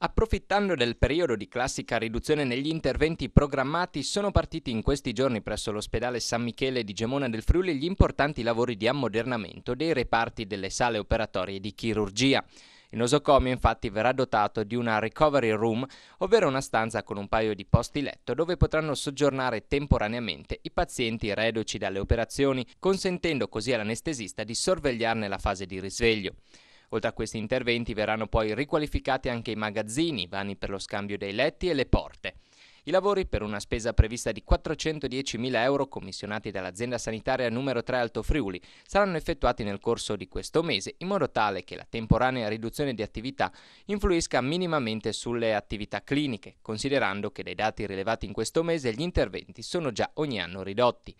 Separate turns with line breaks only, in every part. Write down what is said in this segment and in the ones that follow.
Approfittando del periodo di classica riduzione negli interventi programmati, sono partiti in questi giorni presso l'ospedale San Michele di Gemona del Friuli gli importanti lavori di ammodernamento dei reparti delle sale operatorie di chirurgia. Il nosocomio infatti verrà dotato di una recovery room, ovvero una stanza con un paio di posti letto dove potranno soggiornare temporaneamente i pazienti reduci dalle operazioni, consentendo così all'anestesista di sorvegliarne la fase di risveglio. Oltre a questi interventi verranno poi riqualificati anche i magazzini, i vani per lo scambio dei letti e le porte. I lavori, per una spesa prevista di 410.000 euro commissionati dall'azienda sanitaria numero 3 Alto Friuli, saranno effettuati nel corso di questo mese in modo tale che la temporanea riduzione di attività influisca minimamente sulle attività cliniche, considerando che dai dati rilevati in questo mese gli interventi sono già ogni anno ridotti.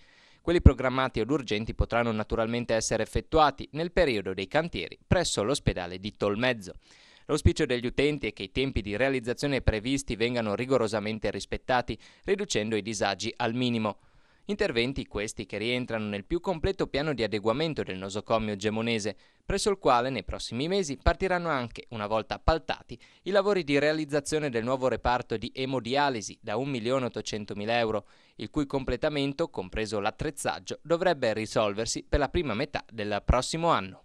Quelli programmati ed urgenti potranno naturalmente essere effettuati nel periodo dei cantieri presso l'ospedale di Tolmezzo. L'auspicio degli utenti è che i tempi di realizzazione previsti vengano rigorosamente rispettati, riducendo i disagi al minimo. Interventi questi che rientrano nel più completo piano di adeguamento del nosocomio gemonese, presso il quale nei prossimi mesi partiranno anche, una volta appaltati, i lavori di realizzazione del nuovo reparto di emodialisi da 1.800.000 euro, il cui completamento, compreso l'attrezzaggio, dovrebbe risolversi per la prima metà del prossimo anno.